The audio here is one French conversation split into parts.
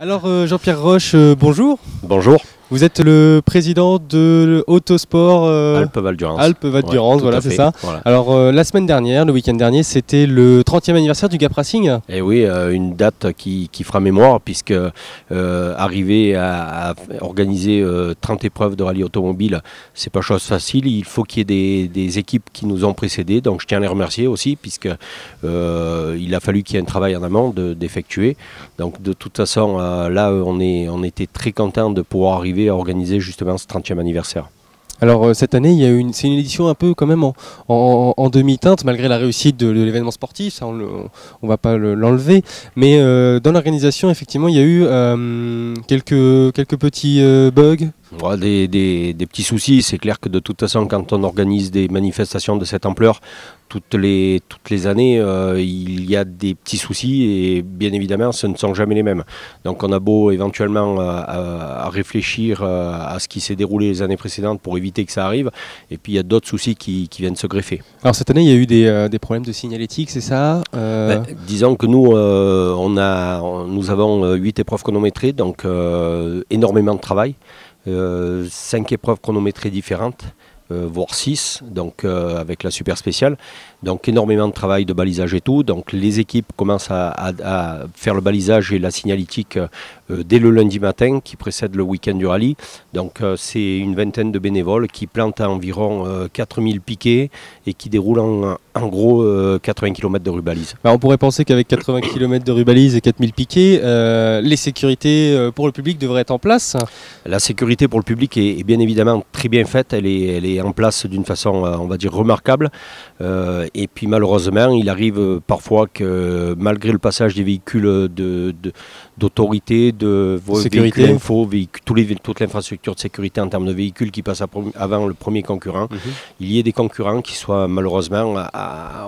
Alors euh, Jean-Pierre Roche, euh, bonjour. Bonjour. Vous êtes le président de Autosport alpe Val d'Urance. Alpes Val d'Urance, voilà, c'est ça. Alors euh, la semaine dernière, le week-end dernier, c'était le 30e anniversaire du Gap Racing. Et eh oui, euh, une date qui, fera mémoire puisque euh, arriver à, organiser 30 épreuves de rallye automobile, c'est pas chose facile. Il faut qu'il y ait des, équipes qui nous ont précédés. Donc je tiens à les remercier aussi puisque il a fallu qu'il y ait un travail en amont d'effectuer. donc de toute façon, là on est on était très content de pouvoir arriver à organiser justement ce 30e anniversaire alors euh, cette année, c'est une édition un peu quand même en, demi-teinte, malgré la réussite de, l'événement sportif, ça on ne va pas l'enlever. Mais euh, dans l'organisation, effectivement, il y a eu euh, quelques, quelques petits bugs, des, petits soucis. C'est clair que de toute façon, quand on organise des manifestations de cette ampleur, toutes les, toutes les années, euh, il y a des petits soucis et bien évidemment, ce ne sont jamais les mêmes. Donc on a beau éventuellement euh, euh, à, réfléchir à ce qui s'est déroulé les années précédentes pour éviter que ça arrive, et puis il y a d'autres soucis qui, viennent se greffer. Alors cette année, il y a eu des, problèmes de signalétique, c'est ça ben, Disons que nous, on a, nous avons 8 épreuves chronométrées, donc énormément de travail. Euh, cinq épreuves chronométrées différentes, euh, voire six, donc euh, avec la super spéciale. Donc énormément de travail de balisage et tout. Donc les équipes commencent à, faire le balisage et la signalétique dès le lundi matin qui précède le week-end du rallye. Donc c'est une vingtaine de bénévoles qui plantent à environ 4000 piquets et qui déroulent en, en gros 80 euh, km de rubalise. Bah, on pourrait penser qu'avec 80 km de rubalise et 4000 piquets, euh, les sécurités euh, pour le public devraient être en place La sécurité pour le public est, bien évidemment très bien faite, elle est, en place d'une façon, on va dire, remarquable. et puis malheureusement, il arrive parfois que malgré le passage des véhicules de, d'autorité, de sécurité. info, toute l'infrastructure de sécurité en termes de véhicules qui passent avant le premier concurrent. Mhm. Il y ait des concurrents qui soient malheureusement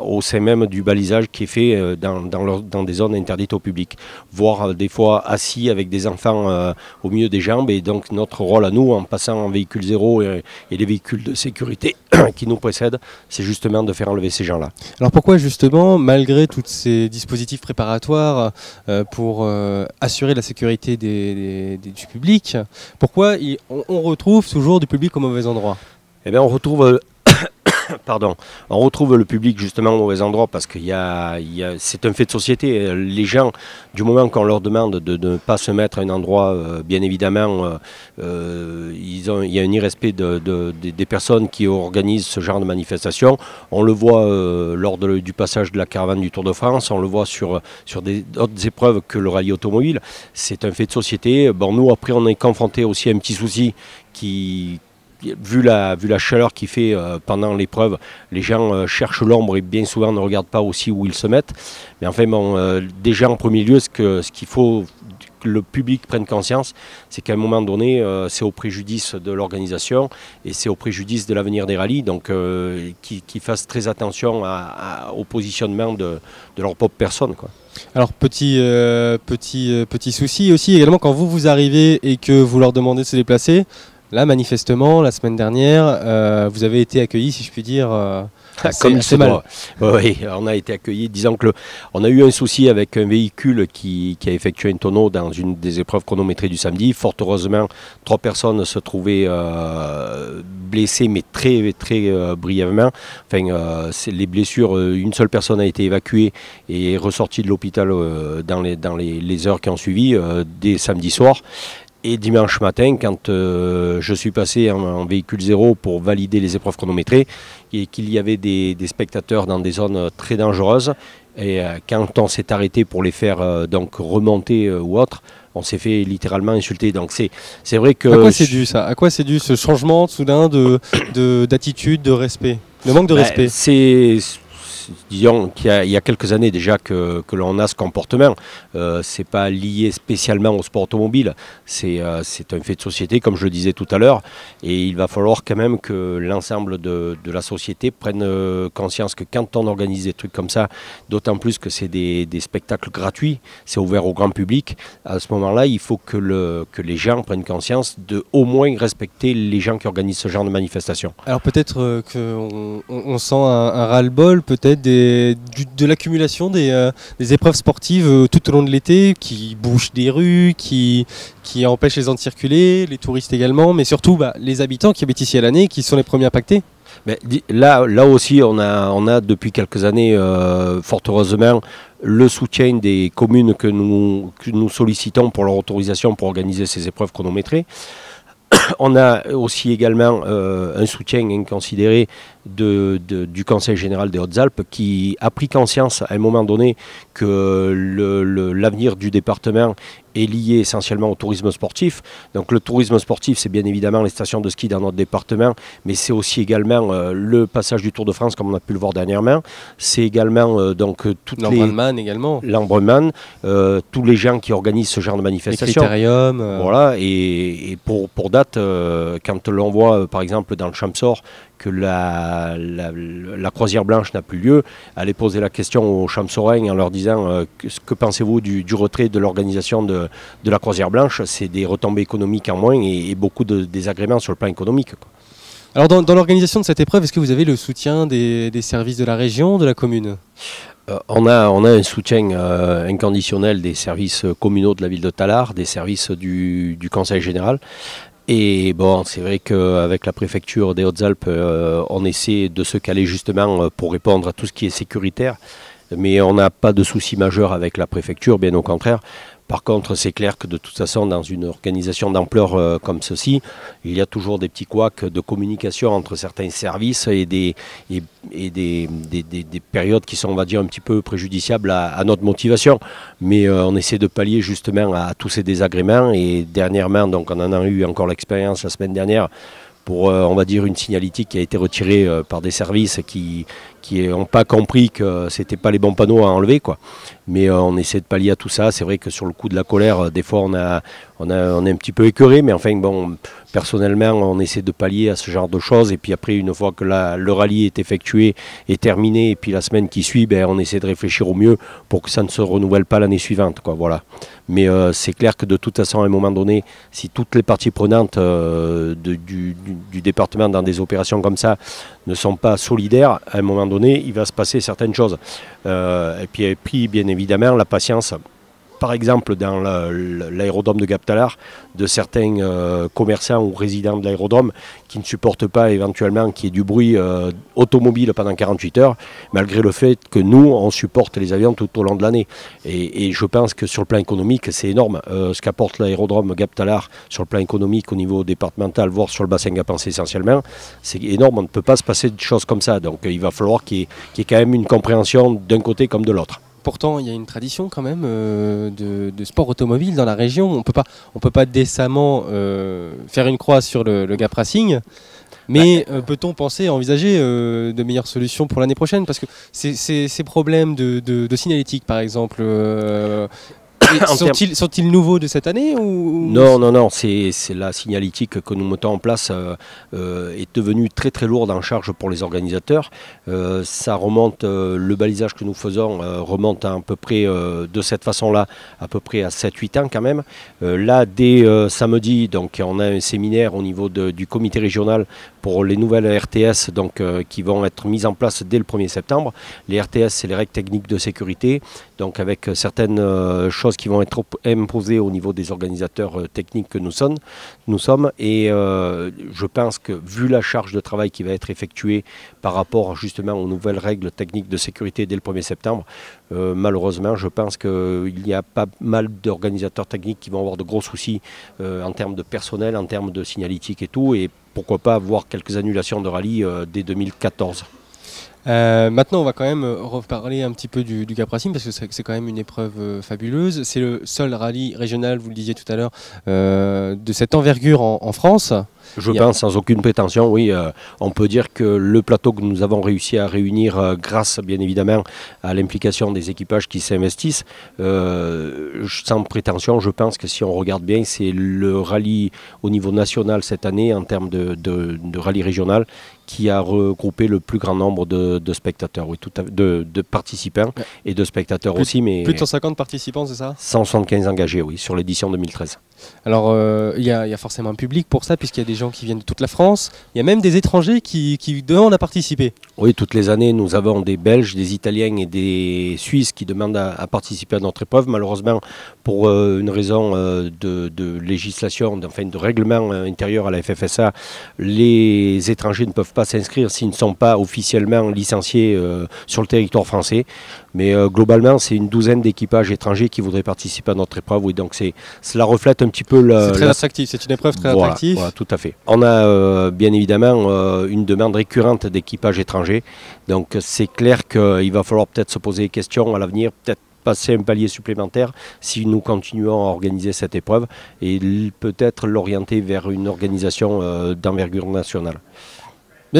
au sein même du balisage qui est fait euh, dans, dans, des zones interdites au public, voire euh, des fois assis avec des enfants euh, au milieu des jambes. Et donc notre rôle à nous, en passant en véhicule zéro et, les véhicules de sécurité qui nous précèdent, c'est justement de faire enlever ces gens-là. Alors pourquoi justement, malgré tous ces dispositifs préparatoires pour assurer la sécurité des, du public, pourquoi on, retrouve toujours du public au mauvais endroit eh bien, on retrouve euh, Pardon. On retrouve le public justement au mauvais endroit parce que c'est un fait de société. Euh, les gens, du moment qu'on leur demande de, ne pas se mettre à un endroit, euh, bien évidemment, euh, il y a un irrespect des personnes qui organisent ce genre de manifestation. On le voit lors du passage de la caravane du Tour de France, on le voit sur, sur d'autres épreuves que le rallye automobile. C'est un fait de société. Bon, nous, après, on est confronté aussi à un petit souci qui, vu la, la chaleur qui fait euh, pendant l'épreuve, les gens euh, cherchent l'ombre et bien souvent ne regardent pas aussi où ils se mettent. Mais enfin, bon, euh, déjà en premier lieu, ce qu'il ce faut que le public prenne conscience, c'est qu'à un moment donné, c'est au préjudice de l'organisation et c'est au préjudice de l'avenir des rallyes. Donc, qu'ils fassent très attention au positionnement de, leur propre personne. Alors petit petit petit souci aussi également quand vous vous arrivez et que vous leur demandez de se déplacer, Là, manifestement, la semaine dernière, euh, vous avez été accueilli, si je puis dire. Euh, ah, comme Oui, on a été accueilli, disant que on a eu un souci avec un véhicule qui, a effectué un tonneau dans une des épreuves chronométrées du samedi. Fort heureusement, trois personnes se trouvaient euh, blessées, mais très très brièvement. Enfin, les blessures, une seule personne a été évacuée et ressortie de l'hôpital dans, les, les, les, heures qui ont suivi dès samedi soir. Et dimanche matin, quand euh, je suis passé en, véhicule zéro pour valider les épreuves chronométrées, et qu'il y avait des, spectateurs dans des zones très dangereuses, et euh, quand on s'est arrêté pour les faire euh, donc remonter ou autre, on s'est fait littéralement insulter. Donc c'est c'est vrai que à quoi c'est dû ça À quoi c'est dû ce changement soudain de d'attitude, de, respect, le manque de ben, respect C'est disons qu'il y, a quelques années déjà que, l'on a ce comportement. Euh, c'est pas lié spécialement au sport automobile, euh, c'est un fait de société, comme je le disais tout à l'heure, et il va falloir quand même que l'ensemble de, la société prenne euh, conscience que quand on organise des trucs comme ça, d'autant plus que c'est des, spectacles gratuits, c'est ouvert au grand public, à ce moment-là, il faut que, le, que les gens prennent conscience de au moins respecter les gens qui organisent ce genre de manifestation. Alors peut-être euh, qu'on sent un ras-le-bol, peut-être des, de l'accumulation des, euh, épreuves sportives euh, tout au long de l'été qui bouchent des rues, qui, qui empêchent les gens de circuler, les touristes également, mais surtout bah, les habitants qui habitent ici à l'année qui sont les premiers impactés. Mais là, là aussi, on a, on a depuis quelques années, euh, fort heureusement, le soutien des communes que nous, que nous sollicitons pour leur autorisation pour organiser ces épreuves chronométrées. On a aussi également un soutien inconsidéré de, du Conseil général des Hautes-Alpes qui a pris conscience à un moment donné que l'avenir du département est lié essentiellement au tourisme sportif. Donc le tourisme sportif, c'est bien évidemment les stations de ski dans notre département, mais c'est aussi également euh, le passage du Tour de France, comme on a pu le voir dernièrement. C'est également euh, donc euh, toutes également tous les gens qui organisent ce genre de manifestation. Les critériums. Voilà et, pour pour date, quand l'on voit par exemple dans le Champsaur que la, la, croisière blanche n'a plus lieu, aller poser la question aux Chamsorens en leur disant euh, que, pensez-vous du, retrait de l'organisation de, la croisière blanche, c'est des retombées économiques en moins et, beaucoup de désagréments sur le plan économique. Alors dans, l'organisation de cette épreuve, est-ce que vous avez le soutien des, services de la région, de la commune euh, on, a, on a un soutien euh, inconditionnel des services communaux de la ville de Talard, des services du, du Conseil général et bon, c'est vrai qu'avec la préfecture des Hautes-Alpes, euh, on essaie de se caler justement euh, pour répondre à tout ce qui est sécuritaire mais on n'a pas de souci majeur avec la préfecture, bien au contraire. Par contre, c'est clair que de toute façon, dans une organisation d'ampleur euh, comme ceci, il y a toujours des petits couacs de communication entre certains services et des, et, des, périodes qui sont, on va dire, un petit peu préjudiciables à, notre motivation. Mais euh, on essaie de pallier justement à tous ces désagréments. Et dernièrement, donc on en a eu encore l'expérience la semaine dernière, pour, euh, on va dire, une signalétique qui a été retirée euh, par des services qui n'ont pas compris que c'était pas les bons panneaux à enlever. Quoi. Mais euh, on essaie de pallier à tout ça. C'est vrai que sur le coup de la colère, euh, des fois, on, a, on, est un petit peu écœuré. Mais enfin, bon, personnellement, on essaie de pallier à ce genre de choses. Et puis après, une fois que le rallye est effectué et terminé, et puis la semaine qui suit, ben, on essaie de réfléchir au mieux pour que ça ne se renouvelle pas l'année suivante. Quoi, voilà. Mais euh, c'est clair que de toute façon, à un moment donné, si toutes les parties prenantes du, département dans des opérations comme ça ne sont pas solidaires, à un moment donné, il va se passer certaines choses. et, puis, et puis, bien évidemment, évidemment la patience par exemple dans l'aérodrome de Gaptalar, de certains euh, commerçants ou résidents de l'aérodrome qui ne supportent pas éventuellement qu'il y ait du bruit euh, automobile pendant 48 heures, malgré le fait que nous, on supporte les avions tout au long de l'année. Et, je pense que sur le plan économique, c'est énorme. Euh, ce qu'apporte l'aérodrome Gaptalar sur le plan économique au niveau départemental, voire sur le bassin Gapensé essentiellement, c'est énorme. On ne peut pas se passer de choses comme ça. Donc il va falloir qu'il y, ait quand même une compréhension d'un côté comme de l'autre pourtant, il y a une tradition quand même euh, de, sport automobile dans la région. On ne peut pas décemment euh, faire une croix sur le, Gap Racing. Mais bah, euh, peut-on penser à envisager de meilleures solutions pour l'année prochaine Parce que ces, problèmes de, de, signalétique, par exemple, Sont-ils nouveaux de cette année Non, non, non. C'est la signalétique que nous mettons en place euh, euh, est devenue très très lourde en charge pour les organisateurs. Euh, ça remonte, le balisage que nous faisons remonte à, à, peu près de cette façon-là, à peu près à 7-8 ans quand même. là, dès samedi, donc on a un séminaire au niveau du comité régional pour les nouvelles RTS donc, qui vont être mises en place dès le 1er septembre. Les RTS, c'est les règles techniques de sécurité, donc avec certaines choses qui vont être imposées au niveau des organisateurs euh, techniques que nous sommes. Nous sommes et euh, je pense que vu la charge de travail qui va être effectuée par rapport justement aux nouvelles règles techniques de sécurité dès le 1er septembre, euh, malheureusement, je pense qu'il y a pas mal d'organisateurs techniques qui vont avoir de gros soucis en termes de personnel, en termes de signalétique et tout, et pourquoi pas avoir quelques annulations de rallye dès 2014. Euh, maintenant, on va quand même euh, reparler un petit peu du, du Cap Racing parce que c'est quand même une épreuve euh, fabuleuse. C'est le seul rallye régional, vous le disiez tout à l'heure, de cette envergure en France. Je pense, sans aucune prétention, oui. Euh, on peut dire que le plateau que nous avons réussi à réunir, euh, grâce bien évidemment à l'implication des équipages qui s'investissent, euh, sans prétention, je pense que si on regarde bien, c'est le rallye au niveau national cette année, en termes de, rallye régional, qui a regroupé le plus grand nombre de, spectateurs, oui, tout de, de, participants et de spectateurs aussi. Mais plus de 150 participants, c'est ça 175 engagés, oui, sur l'édition 2013. Alors, euh, il y, a forcément un public pour ça, puisqu'il y a des gens qui viennent de toute la France. Il y a même des étrangers qui, demandent à participer. Oui, toutes les années, nous avons des Belges, des Italiens et des Suisses qui demandent à, participer à notre épreuve. Malheureusement, pour euh, une raison euh, de, législation, enfin de règlement intérieur à la FFSA, les étrangers ne peuvent pas s'inscrire s'ils ne sont pas officiellement licenciés sur le territoire français. Mais globalement, c'est une douzaine d'équipages étrangers qui voudraient participer à notre épreuve. Et donc, cela reflète petit peu C'est une épreuve très attractive. tout à fait. On a euh, bien évidemment euh, une demande récurrente d'équipage étranger. Donc c'est clair qu'il va falloir peut-être se poser des questions à l'avenir, peut-être passer un palier supplémentaire si nous continuons à organiser cette épreuve et peut-être l'orienter vers une organisation euh, d'envergure nationale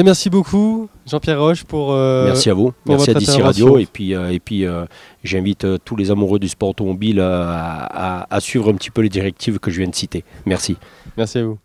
merci beaucoup, Jean-Pierre Roche, pour. Euh, merci à vous. merci à DC Radio. Et puis, euh, et puis euh, j'invite tous les amoureux du sport automobile à suivre un petit peu les directives que je viens de citer. Merci. Merci à vous.